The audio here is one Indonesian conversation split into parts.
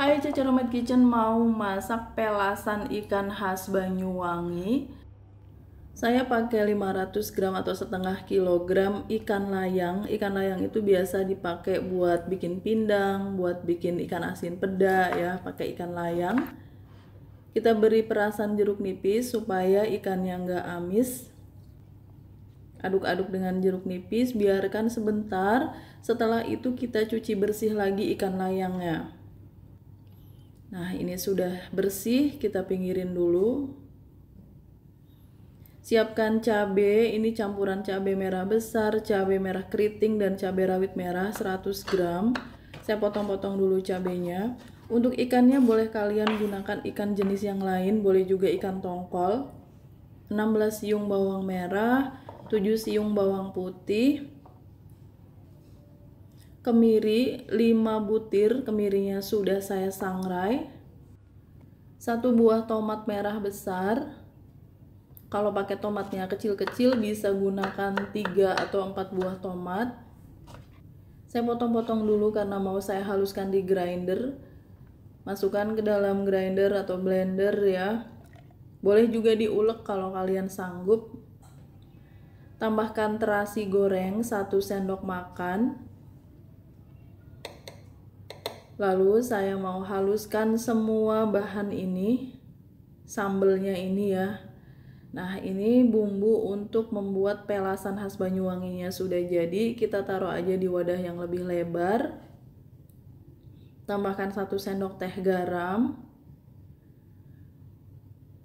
Hai Cece Rumet Kitchen mau masak pelasan ikan khas Banyuwangi Saya pakai 500 gram atau setengah kilogram ikan layang Ikan layang itu biasa dipakai buat bikin pindang, buat bikin ikan asin peda ya Pakai ikan layang Kita beri perasan jeruk nipis supaya ikannya nggak amis aduk-aduk dengan jeruk nipis biarkan sebentar setelah itu kita cuci bersih lagi ikan layangnya Nah, ini sudah bersih, kita pinggirin dulu. Siapkan cabai, ini campuran cabai merah besar, cabai merah keriting, dan cabai rawit merah 100 gram. Saya potong-potong dulu cabainya. Untuk ikannya boleh kalian gunakan ikan jenis yang lain, boleh juga ikan tongkol. 16 siung bawang merah, 7 siung bawang putih, kemiri 5 butir, kemirinya sudah saya sangrai. Satu buah tomat merah besar. Kalau pakai tomatnya kecil-kecil bisa gunakan 3 atau 4 buah tomat. Saya potong-potong dulu karena mau saya haluskan di grinder. Masukkan ke dalam grinder atau blender ya. Boleh juga diulek kalau kalian sanggup. Tambahkan terasi goreng 1 sendok makan Lalu saya mau haluskan semua bahan ini, sambelnya ini ya. Nah ini bumbu untuk membuat pelasan khas Banyuwanginya sudah jadi Kita taruh aja di wadah yang lebih lebar Tambahkan 1 sendok teh garam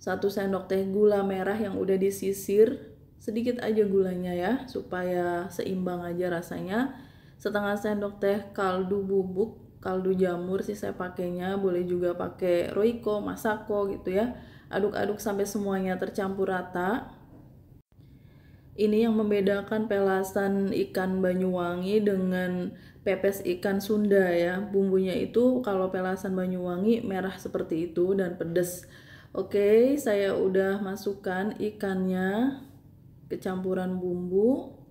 1 sendok teh gula merah yang udah disisir Sedikit aja gulanya ya supaya seimbang aja rasanya Setengah sendok teh kaldu bubuk kaldu jamur sih saya pakainya boleh juga pakai roiko masako gitu ya aduk-aduk sampai semuanya tercampur rata ini yang membedakan pelasan ikan Banyuwangi dengan pepes ikan Sunda ya bumbunya itu kalau pelasan Banyuwangi merah seperti itu dan pedes oke saya udah masukkan ikannya kecampuran bumbu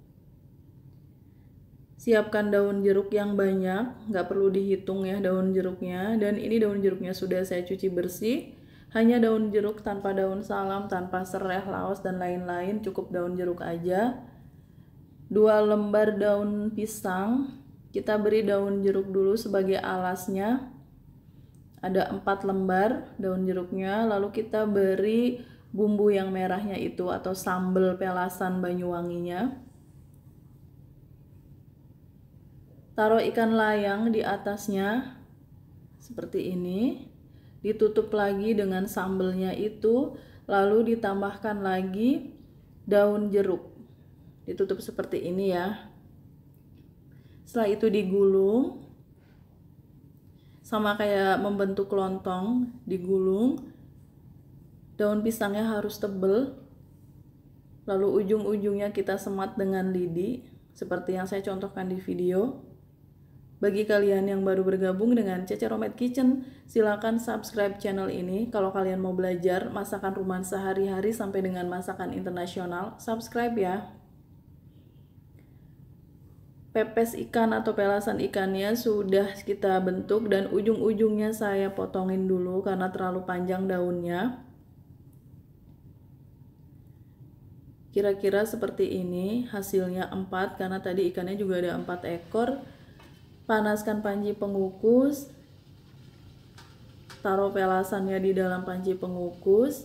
siapkan daun jeruk yang banyak, nggak perlu dihitung ya daun jeruknya. Dan ini daun jeruknya sudah saya cuci bersih. Hanya daun jeruk tanpa daun salam, tanpa serai, laos, dan lain-lain, cukup daun jeruk aja. Dua lembar daun pisang, kita beri daun jeruk dulu sebagai alasnya. Ada empat lembar daun jeruknya, lalu kita beri bumbu yang merahnya itu atau sambal pelasan Banyuwanginya Taruh ikan layang di atasnya seperti ini. Ditutup lagi dengan sambelnya itu, lalu ditambahkan lagi daun jeruk. Ditutup seperti ini ya. Setelah itu digulung. Sama kayak membentuk lontong, digulung. Daun pisangnya harus tebel lalu ujung-ujungnya kita semat dengan lidi seperti yang saya contohkan di video bagi kalian yang baru bergabung dengan Cece Romet Kitchen, silakan subscribe channel ini. Kalau kalian mau belajar masakan rumahan sehari-hari sampai dengan masakan internasional, subscribe ya. Pepes ikan atau pelasan ikannya sudah kita bentuk dan ujung-ujungnya saya potongin dulu karena terlalu panjang daunnya. Kira-kira seperti ini hasilnya 4 karena tadi ikannya juga ada 4 ekor panaskan panci pengukus taruh pelasannya di dalam panci pengukus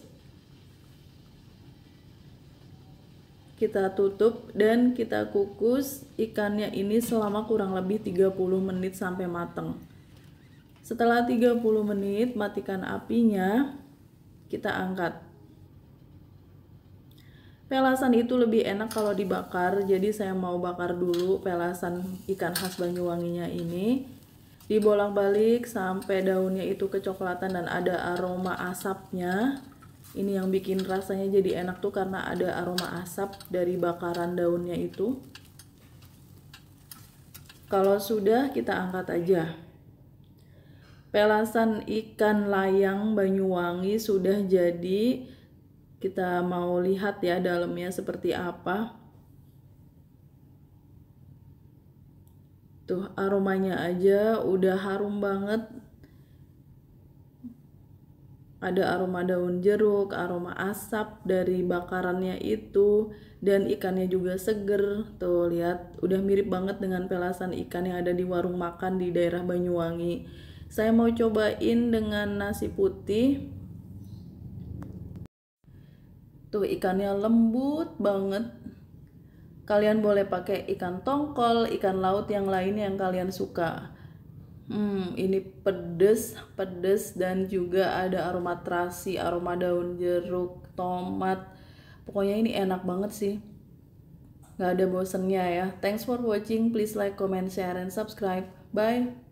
kita tutup dan kita kukus ikannya ini selama kurang lebih 30 menit sampai matang setelah 30 menit matikan apinya kita angkat pelasan itu lebih enak kalau dibakar jadi saya mau bakar dulu pelasan ikan khas Banyuwanginya ini dibolak-balik sampai daunnya itu kecoklatan dan ada aroma asapnya ini yang bikin rasanya jadi enak tuh karena ada aroma asap dari bakaran daunnya itu kalau sudah kita angkat aja pelasan ikan layang Banyuwangi sudah jadi kita mau lihat ya dalamnya seperti apa tuh aromanya aja udah harum banget ada aroma daun jeruk, aroma asap dari bakarannya itu dan ikannya juga seger. Tuh lihat, udah mirip banget dengan pelasan ikan yang ada di warung makan di daerah Banyuwangi. Saya mau cobain dengan nasi putih. Tuh ikannya lembut banget. Kalian boleh pakai ikan tongkol, ikan laut yang lain yang kalian suka. Hmm, ini pedes, pedes dan juga ada aroma terasi, aroma daun jeruk, tomat. Pokoknya ini enak banget sih. Gak ada bosennya ya. Thanks for watching. Please like, comment, share, and subscribe. Bye.